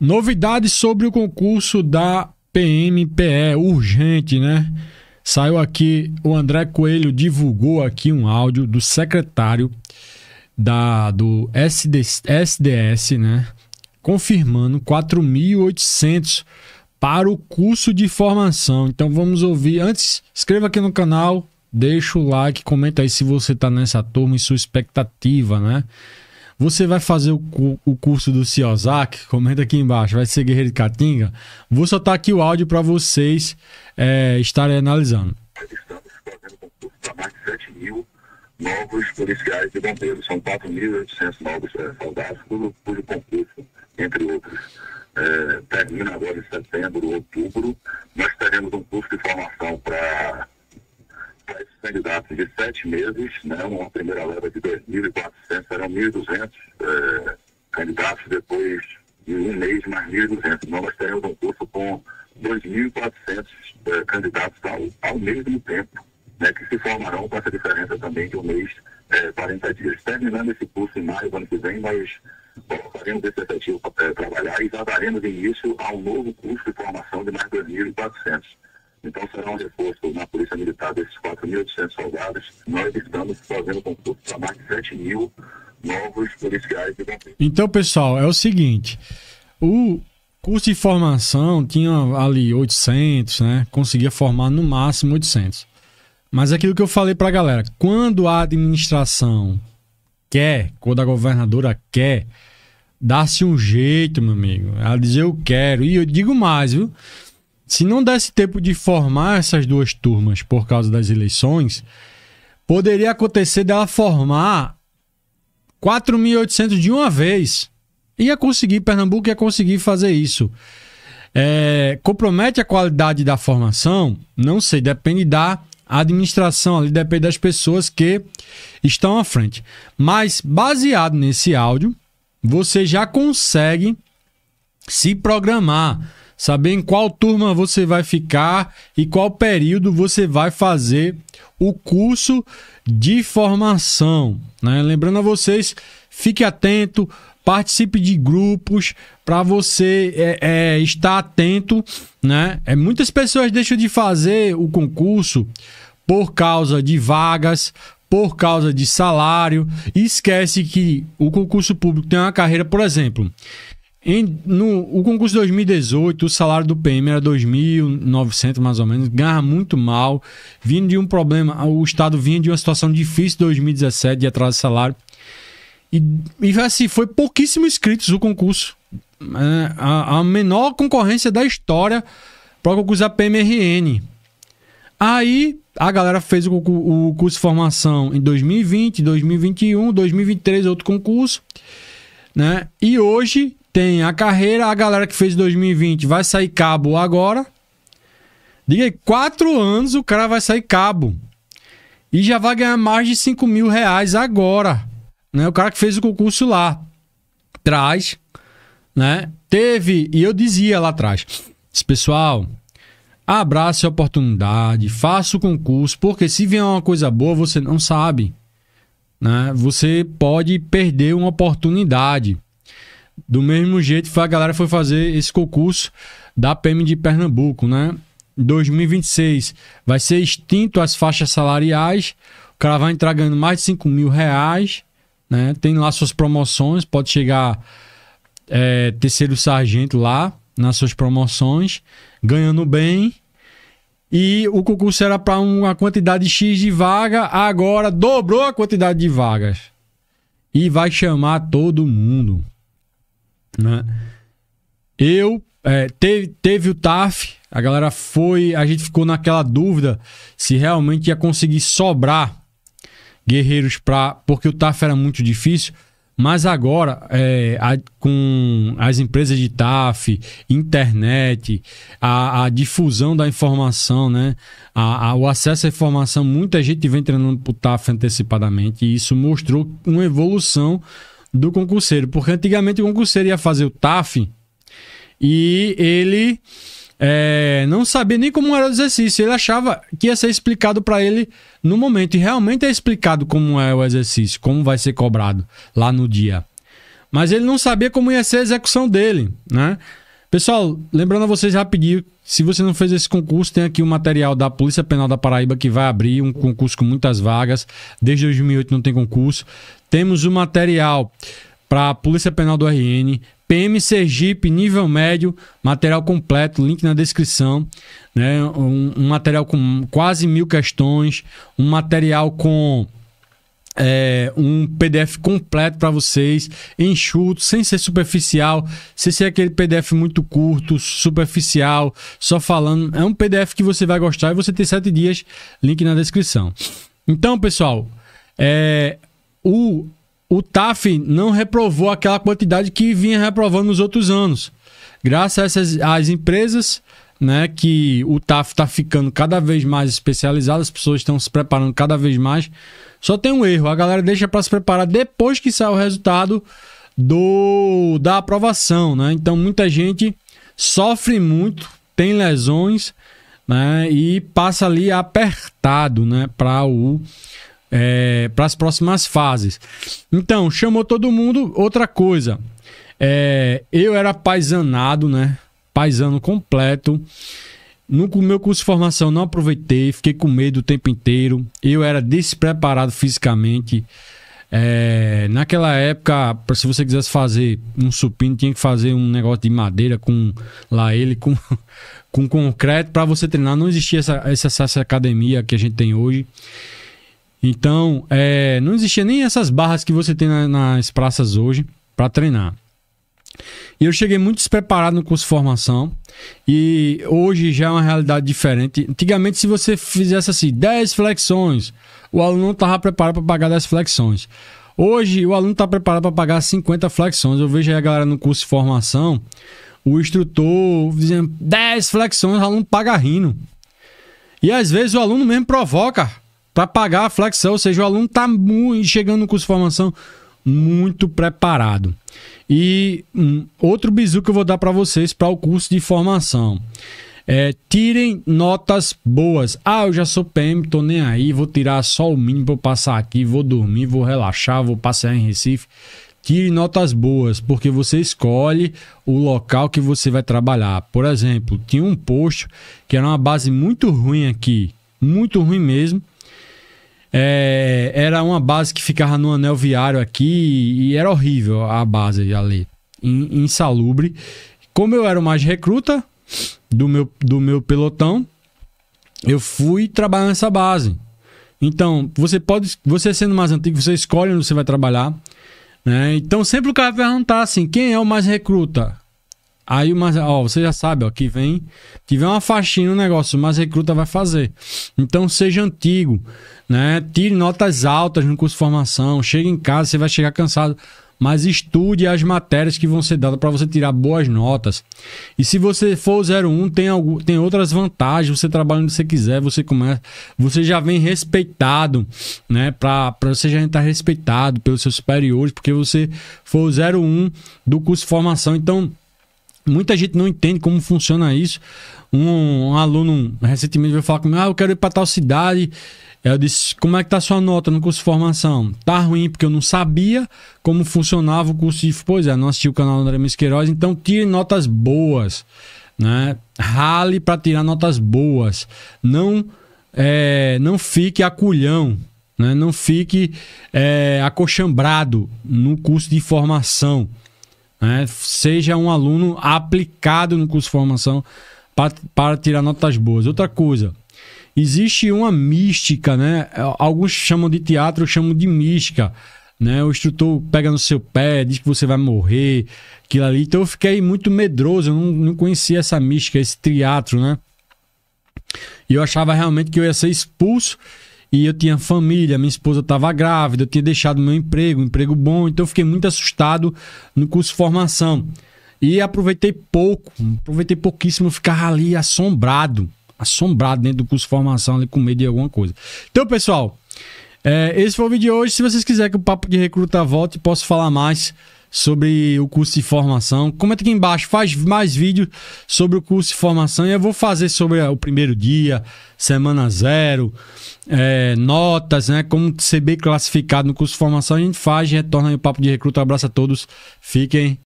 Novidades sobre o concurso da PMPE, urgente, né? Saiu aqui, o André Coelho divulgou aqui um áudio do secretário da, do SD, SDS, né? Confirmando 4.800 para o curso de formação. Então vamos ouvir. Antes, inscreva aqui no canal, deixa o like, comenta aí se você está nessa turma e sua expectativa, né? Você vai fazer o, o curso do Ciozak? Comenta aqui embaixo. Vai ser Guerreiro de Caatinga? Vou soltar aqui o áudio para vocês é, estarem analisando. Estamos fazendo concurso para mais de 7 mil novos policiais e bombeiros. São 4.800 novos é, soldados, cujo, cujo concurso, entre outros, é, termina agora em setembro, outubro. Nós teremos um curso de formação para esses candidatos de sete meses, né, uma primeira leva de 2.000 1.200 é, candidatos, depois de um mês mais 1.200. Nós teremos um curso com 2.400 é, candidatos ao, ao mesmo tempo, né, que se formarão com essa diferença também de um mês, é, 40 dias. Terminando esse curso em maio do ano que vem, nós faremos esse efetivo é, trabalhar e já daremos início a um novo curso de formação de mais 2.400. Então será um reforço na Polícia Militar desses 4.800 soldados. Nós estamos fazendo concurso para mais de 7 mil novos policiais Então, pessoal, é o seguinte: o curso de formação tinha ali 800, né? Conseguia formar no máximo 800. Mas aquilo que eu falei para a galera, quando a administração quer, quando a governadora quer, dá-se um jeito, meu amigo. Ela diz eu quero. E eu digo mais, viu? Se não desse tempo de formar essas duas turmas por causa das eleições, poderia acontecer dela formar 4.800 de uma vez. Ia conseguir, Pernambuco ia conseguir fazer isso. É, compromete a qualidade da formação? Não sei, depende da administração ali, depende das pessoas que estão à frente. Mas baseado nesse áudio, você já consegue se programar, saber em qual turma você vai ficar e qual período você vai fazer o curso de formação. Né? Lembrando a vocês, fique atento, participe de grupos para você é, é, estar atento. Né? É, muitas pessoas deixam de fazer o concurso por causa de vagas, por causa de salário, e esquece que o concurso público tem uma carreira, por exemplo. Em, no, o concurso de 2018, o salário do PM era 2.900 mais ou menos, ganha muito mal, vindo de um problema, o Estado vinha de uma situação difícil em 2017 de atraso de salário. E, e assim, foi pouquíssimo inscritos o concurso. É, a, a, menor concorrência da história para o concurso da PMRN. Aí a galera fez o, o curso de formação em 2020, 2021, 2023, outro concurso. Né? E hoje tem a carreira, a galera que fez 2020 vai sair cabo agora. Diga aí, quatro anos o cara vai sair cabo. E já vai ganhar mais de 5 mil reais agora. Né? O cara que fez o concurso lá. Traz. Né? Teve, e eu dizia lá atrás. Pessoal, abrace a oportunidade, faça o concurso, porque se vier uma coisa boa, você não sabe. Né? Você pode perder uma oportunidade. Do mesmo jeito, a galera foi fazer esse concurso da PM de Pernambuco, né? 2026 vai ser extinto as faixas salariais, o cara vai entrar ganhando mais de 5 mil reais, né? Tem lá suas promoções, pode chegar é, terceiro sargento lá nas suas promoções, ganhando bem. E o concurso era para uma quantidade X de vaga, agora dobrou a quantidade de vagas. E vai chamar todo mundo. Né? Eu é, teve, teve o TAF, a galera foi, a gente ficou naquela dúvida se realmente ia conseguir sobrar guerreiros para, porque o TAF era muito difícil. Mas agora, é, a, com as empresas de TAF, internet, a, a difusão da informação, né? A, o acesso à informação, muita gente vem treinando para o TAF antecipadamente e isso mostrou uma evolução do concurseiro. Porque antigamente o concurseiro ia fazer o TAF e ele é, não sabia nem como era o exercício. Ele achava que ia ser explicado para ele no momento. E realmente é explicado como é o exercício, como vai ser cobrado lá no dia. Mas ele não sabia como ia ser a execução dele, né? Pessoal, lembrando a vocês rapidinho, se você não fez esse concurso, tem aqui o um material da Polícia Penal da Paraíba que vai abrir um concurso com muitas vagas. Desde 2008 não tem concurso. Temos o um material para a Polícia Penal do RN, PM Sergipe, nível médio, material completo, link na descrição. Né? Um, um material com quase mil questões, um material com é, um PDF completo para vocês, enxuto, sem ser superficial, sem ser aquele PDF muito curto, superficial, só falando. É um PDF que você vai gostar e você tem sete dias, link na descrição. Então, pessoal, é, o, o TAF não reprovou aquela quantidade que vinha reprovando nos outros anos. Graças às empresas né, que o TAF está ficando cada vez mais especializado, as pessoas estão se preparando cada vez mais. Só tem um erro, a galera deixa para se preparar depois que sai o resultado do da aprovação, né? Então muita gente sofre muito, tem lesões, né, e passa ali apertado, né, para o é, para as próximas fases. Então chamou todo mundo. Outra coisa, é, eu era paisanado, né? paisano completo. No meu curso de formação não aproveitei, fiquei com medo o tempo inteiro. Eu era despreparado fisicamente. É, naquela época, se você quisesse fazer um supino, tinha que fazer um negócio de madeira com lá ele com, com concreto para você treinar. Não existia essa, essa, essa academia que a gente tem hoje. Então, é, não existia nem essas barras que você tem na, nas praças hoje para treinar. E eu cheguei muito despreparado no curso de formação. E hoje já é uma realidade diferente. Antigamente, se você fizesse assim, 10 flexões, o aluno não estava preparado para pagar 10 flexões. Hoje, o aluno está preparado para pagar 50 flexões. Eu vejo aí a galera no curso de formação, o instrutor dizendo 10 flexões, o aluno paga rindo. E às vezes o aluno mesmo provoca para pagar a flexão, ou seja, o aluno está chegando no curso de formação muito preparado. E um, outro bizu que eu vou dar para vocês para o curso de formação. É, tirem notas boas. Ah, eu já sou PM, tô nem aí, vou tirar só o mínimo para passar aqui, vou dormir, vou relaxar, vou passear em Recife. Tire notas boas, porque você escolhe o local que você vai trabalhar. Por exemplo, tinha um posto que era uma base muito ruim aqui, muito ruim mesmo, é, era uma base que ficava no anel viário aqui e era horrível a base ali, insalubre. Como eu era o mais recruta do meu, do meu pelotão, eu fui trabalhar nessa base. Então, você pode, você sendo mais antigo, você escolhe onde você vai trabalhar. Né? Então, sempre o cara vai perguntar assim: quem é o mais recruta? Aí mas, ó, você já sabe, ó, que vem, tiver uma faxina no negócio, mas recruta vai fazer. Então seja antigo, né? Tire notas altas no curso de formação, chega em casa, você vai chegar cansado, mas estude as matérias que vão ser dadas para você tirar boas notas. E se você for 01, tem algum, tem outras vantagens, você trabalha onde você quiser, você começa, você já vem respeitado, né? Para você já estar tá respeitado pelos seus superiores, porque você foi o 01 do curso de formação. Então, Muita gente não entende como funciona isso. Um, um aluno recentemente veio falar comigo: Ah, eu quero ir para tal cidade. Eu disse: Como é que tá sua nota no curso de formação? Tá ruim, porque eu não sabia como funcionava o curso de. Pois é, não assisti o canal do André Misqueiroz, então tire notas boas. Né? Rale para tirar notas boas. Não, é, não fique aculhão. Né? Não fique é, acochambrado no curso de formação né? Seja um aluno aplicado no curso de formação para, tirar notas boas. Outra coisa, existe uma mística, né? Alguns chamam de teatro, eu chamo de mística. Né? O instrutor pega no seu pé, diz que você vai morrer, aquilo ali. Então eu fiquei muito medroso, eu não, não conhecia essa mística, esse teatro, né? E eu achava realmente que eu ia ser expulso e eu tinha família, minha esposa estava grávida, eu tinha deixado meu emprego, um emprego bom, então eu fiquei muito assustado no curso de formação. E aproveitei pouco, aproveitei pouquíssimo, eu ficava ali assombrado, assombrado dentro do curso de formação, ali com medo de alguma coisa. Então, pessoal, é, esse foi o vídeo de hoje. Se vocês quiserem que o Papo de Recruta volte, posso falar mais sobre o curso de formação. Comenta aqui embaixo, faz mais vídeos sobre o curso de formação e eu vou fazer sobre o primeiro dia, semana zero, é, notas, né? Como ser bem classificado no curso de formação, a gente faz, retorna aí o papo de recruta. Abraço a todos, fiquem